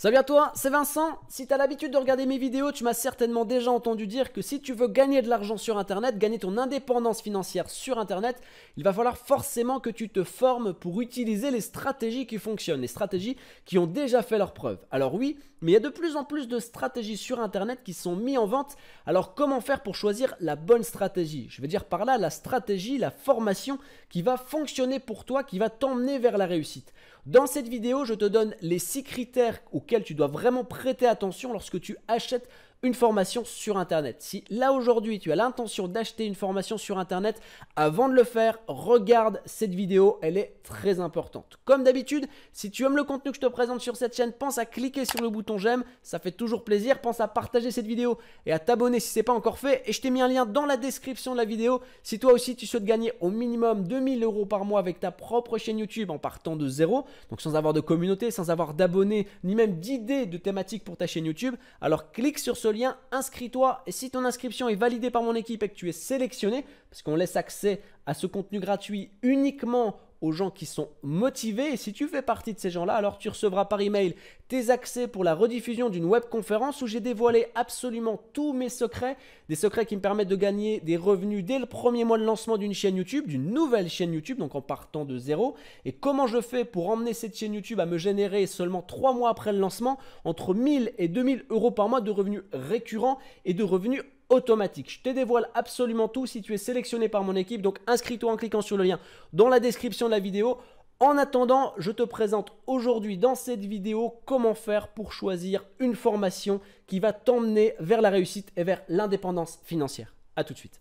Salut à toi, c'est Vincent. Si tu as l'habitude de regarder mes vidéos, tu m'as certainement déjà entendu dire que si tu veux gagner de l'argent sur Internet, gagner ton indépendance financière sur Internet, il va falloir forcément que tu te formes pour utiliser les stratégies qui fonctionnent, les stratégies qui ont déjà fait leurs preuves. Alors oui, mais il y a de plus en plus de stratégies sur Internet qui sont mises en vente. Alors comment faire pour choisir la bonne stratégie Je veux dire par là la stratégie, la formation qui va fonctionner pour toi, qui va t'emmener vers la réussite. Dans cette vidéo, je te donne les six critères ou tu dois vraiment prêter attention lorsque tu achètes une formation sur Internet. Si là aujourd'hui tu as l'intention d'acheter une formation sur Internet, avant de le faire, regarde cette vidéo, elle est très importante. Comme d'habitude, si tu aimes le contenu que je te présente sur cette chaîne, pense à cliquer sur le bouton j'aime, ça fait toujours plaisir. Pense à partager cette vidéo et à t'abonner si ce n'est pas encore fait. Et je t'ai mis un lien dans la description de la vidéo. Si toi aussi tu souhaites gagner au minimum 2000 euros par mois avec ta propre chaîne YouTube en partant de zéro, donc sans avoir de communauté, sans avoir d'abonnés, ni même d'idées de thématiques pour ta chaîne YouTube, alors clique sur ce lien, inscris-toi et si ton inscription est validée par mon équipe et que tu es sélectionné, parce qu'on laisse accès à ce contenu gratuit uniquement aux gens qui sont motivés. Et si tu fais partie de ces gens-là, alors tu recevras par email tes accès pour la rediffusion d'une webconférence où j'ai dévoilé absolument tous mes secrets, des secrets qui me permettent de gagner des revenus dès le premier mois de lancement d'une chaîne YouTube, d'une nouvelle chaîne YouTube, donc en partant de zéro. Et comment je fais pour emmener cette chaîne YouTube à me générer seulement trois mois après le lancement entre 1000 et 2000 euros par mois de revenus récurrents et de revenus automatique. Je te dévoile absolument tout si tu es sélectionné par mon équipe, donc inscris-toi en cliquant sur le lien dans la description de la vidéo. En attendant, je te présente aujourd'hui dans cette vidéo comment faire pour choisir une formation qui va t'emmener vers la réussite et vers l'indépendance financière. A tout de suite.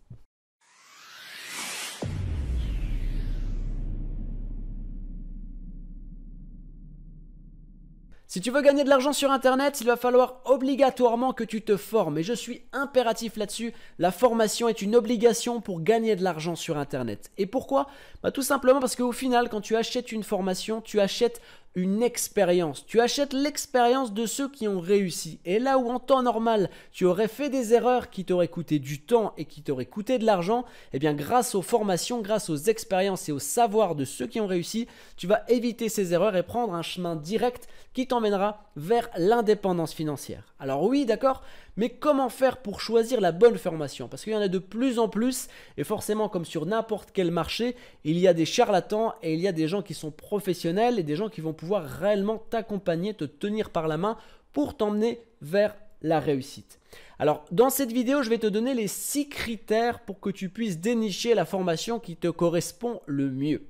Si tu veux gagner de l'argent sur Internet, il va falloir obligatoirement que tu te formes. Et je suis impératif là-dessus. La formation est une obligation pour gagner de l'argent sur Internet. Et pourquoi bah, Tout simplement parce qu'au final, quand tu achètes une formation, tu achètes une expérience. Tu achètes l'expérience de ceux qui ont réussi. Et là où en temps normal, tu aurais fait des erreurs qui t'auraient coûté du temps et qui t'auraient coûté de l'argent, eh bien grâce aux formations, grâce aux expériences et au savoir de ceux qui ont réussi, tu vas éviter ces erreurs et prendre un chemin direct qui t'emmènera vers l'indépendance financière. Alors oui, d'accord, mais comment faire pour choisir la bonne formation Parce qu'il y en a de plus en plus et forcément comme sur n'importe quel marché, il y a des charlatans et il y a des gens qui sont professionnels et des gens qui vont pouvoir réellement t'accompagner, te tenir par la main pour t'emmener vers la réussite. Alors dans cette vidéo, je vais te donner les 6 critères pour que tu puisses dénicher la formation qui te correspond le mieux.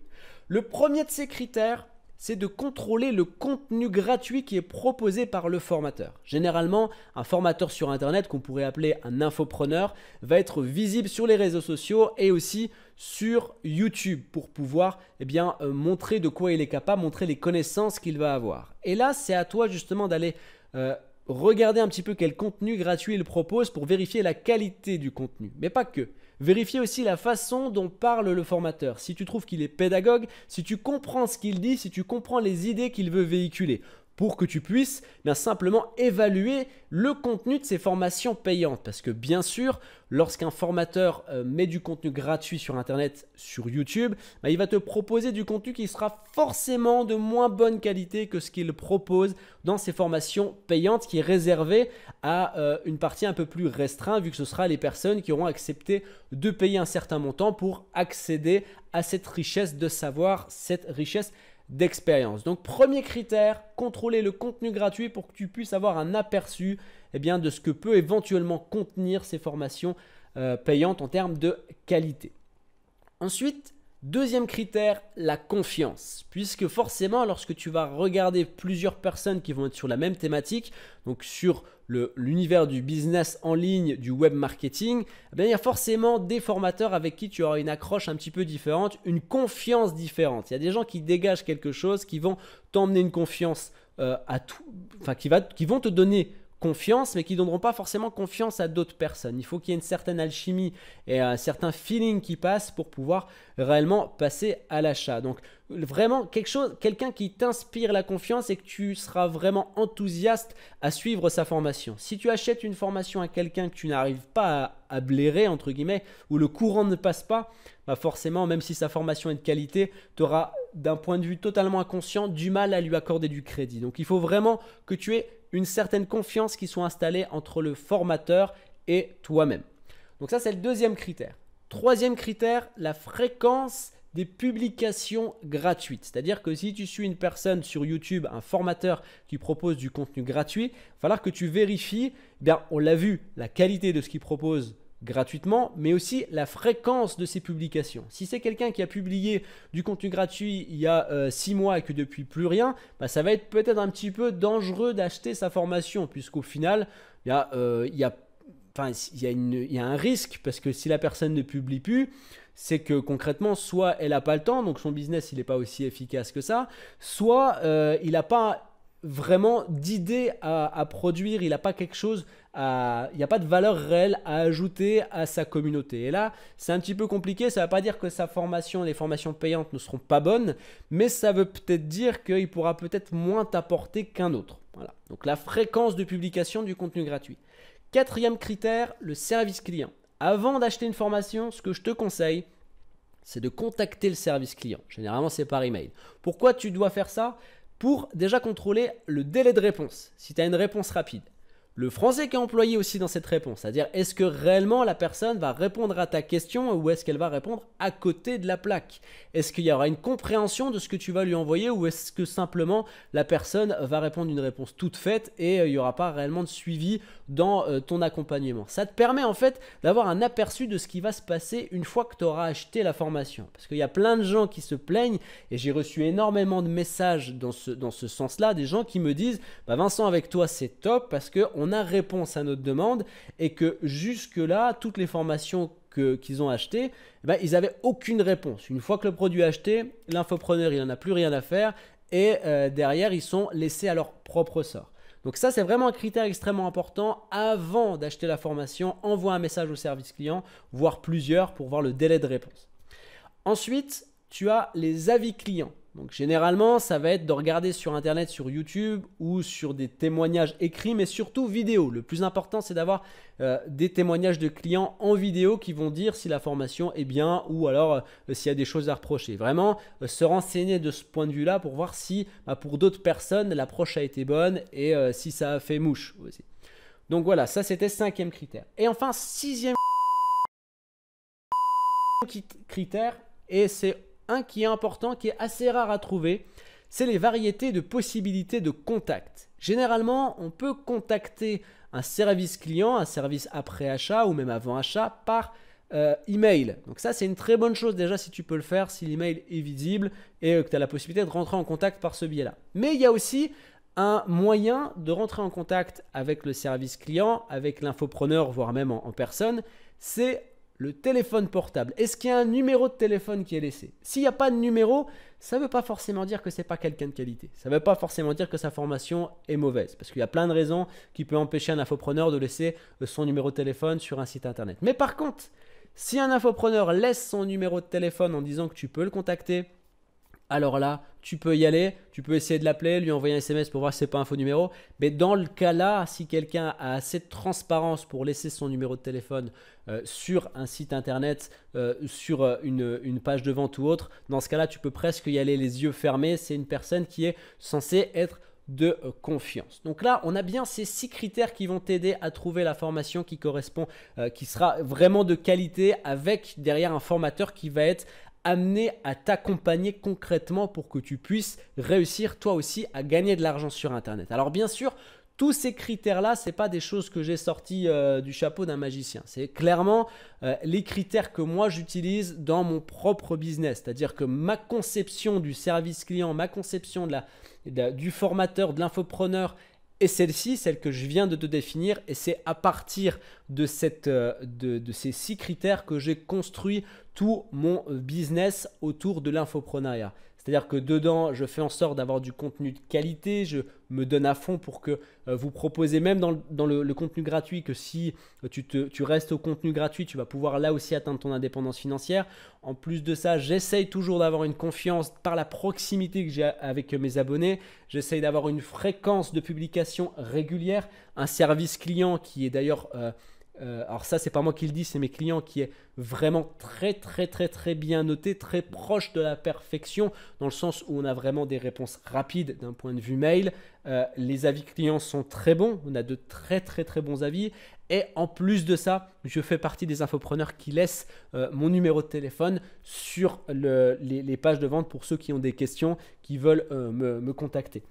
Le premier de ces critères, c'est de contrôler le contenu gratuit qui est proposé par le formateur. Généralement, un formateur sur Internet, qu'on pourrait appeler un infopreneur, va être visible sur les réseaux sociaux et aussi sur YouTube pour pouvoir eh bien, euh, montrer de quoi il est capable, montrer les connaissances qu'il va avoir. Et là, c'est à toi justement d'aller... Euh, regarder un petit peu quel contenu gratuit il propose pour vérifier la qualité du contenu. Mais pas que. Vérifiez aussi la façon dont parle le formateur, si tu trouves qu'il est pédagogue, si tu comprends ce qu'il dit, si tu comprends les idées qu'il veut véhiculer pour que tu puisses bien simplement évaluer le contenu de ces formations payantes. Parce que bien sûr, lorsqu'un formateur euh, met du contenu gratuit sur Internet, sur YouTube, bah, il va te proposer du contenu qui sera forcément de moins bonne qualité que ce qu'il propose dans ses formations payantes, qui est réservé à euh, une partie un peu plus restreinte, vu que ce sera les personnes qui auront accepté de payer un certain montant pour accéder à cette richesse de savoir, cette richesse d'expérience. Donc premier critère, contrôler le contenu gratuit pour que tu puisses avoir un aperçu et eh bien, de ce que peut éventuellement contenir ces formations euh, payantes en termes de qualité. Ensuite, Deuxième critère, la confiance. Puisque forcément, lorsque tu vas regarder plusieurs personnes qui vont être sur la même thématique, donc sur l'univers du business en ligne, du web marketing, eh bien, il y a forcément des formateurs avec qui tu auras une accroche un petit peu différente, une confiance différente. Il y a des gens qui dégagent quelque chose, qui vont t'emmener une confiance euh, à tout, enfin qui, va, qui vont te donner confiance, mais qui ne donneront pas forcément confiance à d'autres personnes. Il faut qu'il y ait une certaine alchimie et un certain feeling qui passe pour pouvoir réellement passer à l'achat. Donc vraiment quelque chose, quelqu'un qui t'inspire la confiance et que tu seras vraiment enthousiaste à suivre sa formation. Si tu achètes une formation à quelqu'un que tu n'arrives pas à, blairer entre guillemets, où le courant ne passe pas, bah forcément, même si sa formation est de qualité, tu auras d'un point de vue totalement inconscient du mal à lui accorder du crédit. Donc il faut vraiment que tu aies une certaine confiance qui soit installée entre le formateur et toi-même. Donc ça, c'est le deuxième critère. Troisième critère, la fréquence des publications gratuites. C'est-à-dire que si tu suis une personne sur YouTube, un formateur qui propose du contenu gratuit, il va falloir que tu vérifies, eh bien, on l'a vu, la qualité de ce qu'il propose gratuitement, mais aussi la fréquence de ses publications. Si c'est quelqu'un qui a publié du contenu gratuit il y a 6 euh, mois et que depuis plus rien, bah, ça va être peut-être un petit peu dangereux d'acheter sa formation, puisqu'au final, il y a, euh, Enfin, y une, un risque parce que si la personne ne publie plus, c'est que concrètement, soit elle n'a pas le temps, donc son business il n'est pas aussi efficace que ça, soit euh, il n'a pas vraiment d'idées à, à, produire, il n'a pas quelque chose il n'y a pas de valeur réelle à ajouter à sa communauté. Et là, c'est un petit peu compliqué. Ça ne va pas dire que sa formation, les formations payantes ne seront pas bonnes, mais ça veut peut-être dire qu'il pourra peut-être moins t'apporter qu'un autre. Voilà. Donc la fréquence de publication du contenu gratuit. Quatrième critère, le service client. Avant d'acheter une formation, ce que je te conseille, c'est de contacter le service client. Généralement, c'est par email. Pourquoi tu dois faire ça Pour déjà contrôler le délai de réponse. Si tu as une réponse rapide, le français qui est employé aussi dans cette réponse. C'est-à-dire, est-ce que réellement la personne va répondre à ta question ou est-ce qu'elle va répondre à côté de la plaque Est-ce qu'il y aura une compréhension de ce que tu vas lui envoyer ou est-ce que simplement la personne va répondre une réponse toute faite et euh, il n'y aura pas réellement de suivi dans euh, ton accompagnement Ça te permet en fait d'avoir un aperçu de ce qui va se passer une fois que tu auras acheté la formation. Parce qu'il y a plein de gens qui se plaignent et j'ai reçu énormément de messages dans ce, dans ce sens-là, des gens qui me disent bah, Vincent, avec toi c'est top parce que on a réponse à notre demande et que jusque-là, toutes les formations qu'ils ont achetées, eh ben, ils n'avaient aucune réponse. Une fois que le produit est acheté, l'infopreneur, il n'en a plus rien à faire et euh, derrière, ils sont laissés à leur propre sort. Donc ça, c'est vraiment un critère extrêmement important. Avant d'acheter la formation, envoie un message au service client, voire plusieurs, pour voir le délai de réponse. Ensuite, tu as les avis clients. Donc généralement, ça va être de regarder sur Internet, sur YouTube ou sur des témoignages écrits, mais surtout vidéo. Le plus important, c'est d'avoir euh, des témoignages de clients en vidéo qui vont dire si la formation est bien ou alors euh, s'il y a des choses à reprocher. Vraiment, euh, se renseigner de ce point de vue-là pour voir si bah, pour d'autres personnes, l'approche a été bonne et si ça a fait mouche aussi. Donc voilà, ça c'était cinquième critère. Et enfin, sixième critère, et c'est un qui est important, qui est assez rare à trouver, c'est les variétés de possibilités de contact. Généralement, on peut contacter un service client, un service après achat ou même avant achat par euh, email. Donc ça, c'est une très bonne chose déjà si tu peux le faire, si l'email est visible et euh, que tu as la possibilité de rentrer en contact par ce biais-là. Mais il y a aussi un moyen de rentrer en contact avec le service client, avec l'infopreneur, voire même en personne, c'est le téléphone portable. Est-ce qu'il y a un numéro de téléphone qui est laissé S'il n'y a pas de numéro, ça ne veut pas forcément dire que c'est pas quelqu'un de qualité. Ça ne veut pas forcément dire que sa formation est mauvaise, parce qu'il y a plein de raisons qui peuvent empêcher un infopreneur de laisser euh, son numéro de téléphone sur un site internet. Mais par contre, si un infopreneur laisse son numéro de téléphone en disant que tu peux le contacter, alors là, tu peux y aller, tu peux essayer de l'appeler, lui envoyer un SMS pour voir si c'est pas un faux numéro. Mais dans le cas là, si quelqu'un a assez de transparence pour laisser son numéro de téléphone euh, sur un site internet, euh, sur euh, une, page de vente ou autre, dans ce cas là, tu peux presque y aller les yeux fermés. C'est une personne qui est censée être de confiance. Donc là, on a bien ces six critères qui vont t'aider à trouver la formation qui correspond, qui sera vraiment de qualité avec derrière un formateur qui va être amener à t'accompagner concrètement pour que tu puisses réussir toi aussi à gagner de l'argent sur Internet. Alors bien sûr, tous ces critères-là, ce n'est pas des choses que j'ai sorties euh, du chapeau d'un magicien. C'est clairement euh, les critères que moi j'utilise dans mon propre business. C'est-à-dire que ma conception du service client, ma conception de la, du formateur, de l'infopreneur et celle-ci, celle que je viens de te définir, et c'est à partir de, cette, euh, de, ces six critères que j'ai construit tout mon euh, business autour de l'infoprenariat. C'est-à-dire que dedans, je fais en sorte d'avoir du contenu de qualité, je me donne à fond pour que euh, vous proposez même dans, le, contenu gratuit que si euh, tu, te, restes au contenu gratuit, tu vas pouvoir là aussi atteindre ton indépendance financière. En plus de ça, j'essaye toujours d'avoir une confiance par la proximité que j'ai avec mes abonnés. J'essaye d'avoir une fréquence de publication régulière, un service client qui est d'ailleurs... Euh, euh, alors ça, c'est pas moi qui le dis, c'est mes clients qui est vraiment très très très très bien noté, très proche de la perfection, dans le sens où on a vraiment des réponses rapides d'un point de vue mail. Euh, les avis clients sont très bons, on a de très très très bons avis. Et en plus de ça, je fais partie des infopreneurs qui laissent euh, mon numéro de téléphone sur les, pages de vente pour ceux qui ont des questions, qui veulent me contacter.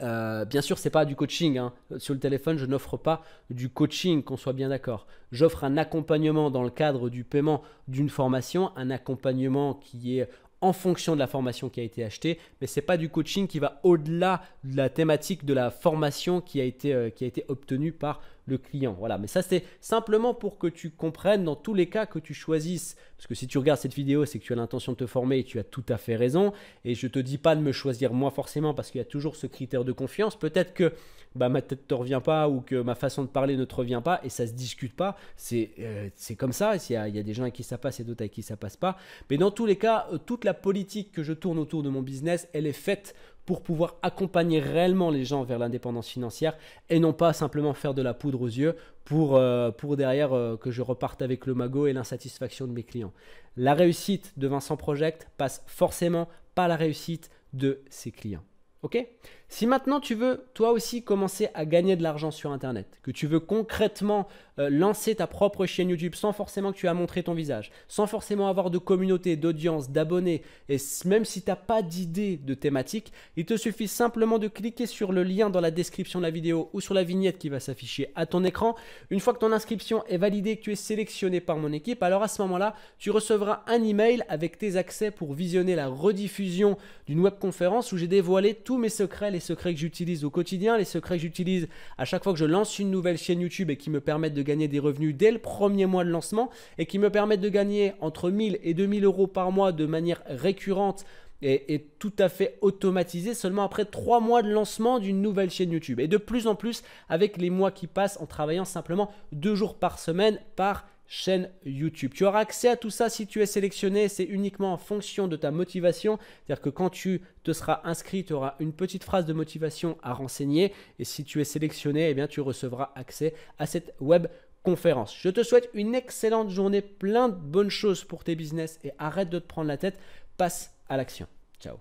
Euh, bien sûr, c'est pas du coaching. Hein. Sur le téléphone, je n'offre pas du coaching, qu'on soit bien d'accord. J'offre un accompagnement dans le cadre du paiement d'une formation, un accompagnement qui est en fonction de la formation qui a été achetée, mais c'est pas du coaching qui va au-delà de la thématique de la formation qui a été, euh, qui a été obtenue par le client. Voilà, mais ça c'est simplement pour que tu comprennes dans tous les cas que tu choisisses. Parce que si tu regardes cette vidéo, c'est que tu as l'intention de te former et tu as tout à fait raison. Et je te dis pas de me choisir moi forcément parce qu'il y a toujours ce critère de confiance. Peut-être que bah, ma tête te revient pas ou que ma façon de parler ne te revient pas et ça se discute pas. C'est euh, c'est comme ça. Il y, a, il y, a, des gens à qui ça passe et d'autres à qui ça passe pas. Mais dans tous les cas, euh, toute la politique que je tourne autour de mon business, elle est faite pour pouvoir accompagner réellement les gens vers l'indépendance financière et non pas simplement faire de la poudre aux yeux pour, euh, pour derrière euh, que je reparte avec le magot et l'insatisfaction de mes clients. La réussite de Vincent Project passe forcément par la réussite de ses clients. Ok si maintenant tu veux toi aussi commencer à gagner de l'argent sur Internet, que tu veux concrètement euh, lancer ta propre chaîne YouTube sans forcément que tu aies montré ton visage, sans forcément avoir de communauté, d'audience, d'abonnés, et même si tu n'as pas d'idée de thématique, il te suffit simplement de cliquer sur le lien dans la description de la vidéo ou sur la vignette qui va s'afficher à ton écran. Une fois que ton inscription est validée, que tu es sélectionné par mon équipe, alors à ce moment-là, tu recevras un email avec tes accès pour visionner la rediffusion d'une webconférence où j'ai dévoilé tous mes secrets, les secrets que j'utilise au quotidien, les secrets que j'utilise à chaque fois que je lance une nouvelle chaîne YouTube et qui me permettent de gagner des revenus dès le premier mois de lancement et qui me permettent de gagner entre 1000 et 2000 euros par mois de manière récurrente et, tout à fait automatisée seulement après 3 mois de lancement d'une nouvelle chaîne YouTube. Et de plus en plus, avec les mois qui passent en travaillant simplement deux jours par semaine par chaîne YouTube. Tu auras accès à tout ça si tu es sélectionné. C'est uniquement en fonction de ta motivation. C'est-à-dire que quand tu te seras inscrit, tu auras une petite phrase de motivation à renseigner. Et si tu es sélectionné, eh bien, tu recevras accès à cette web conférence. Je te souhaite une excellente journée, plein de bonnes choses pour tes business et arrête de te prendre la tête. Passe à l'action. Ciao.